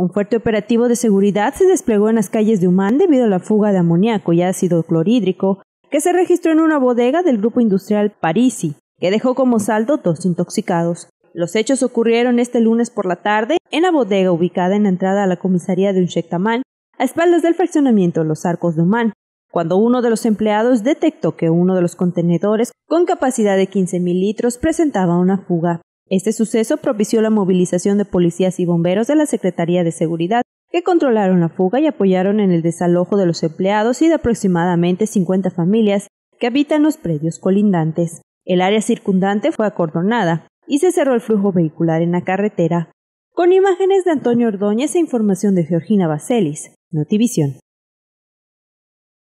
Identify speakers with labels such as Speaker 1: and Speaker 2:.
Speaker 1: Un fuerte operativo de seguridad se desplegó en las calles de Humán debido a la fuga de amoníaco y ácido clorhídrico que se registró en una bodega del grupo industrial Parisi, que dejó como saldo dos intoxicados. Los hechos ocurrieron este lunes por la tarde en la bodega ubicada en la entrada a la comisaría de Unchectamán, a espaldas del fraccionamiento Los Arcos de Humán, cuando uno de los empleados detectó que uno de los contenedores con capacidad de 15.000 litros presentaba una fuga. Este suceso propició la movilización de policías y bomberos de la Secretaría de Seguridad, que controlaron la fuga y apoyaron en el desalojo de los empleados y de aproximadamente 50 familias que habitan los predios colindantes. El área circundante fue acordonada y se cerró el flujo vehicular en la carretera. Con imágenes de Antonio Ordóñez e información de Georgina Baselis, Notivision.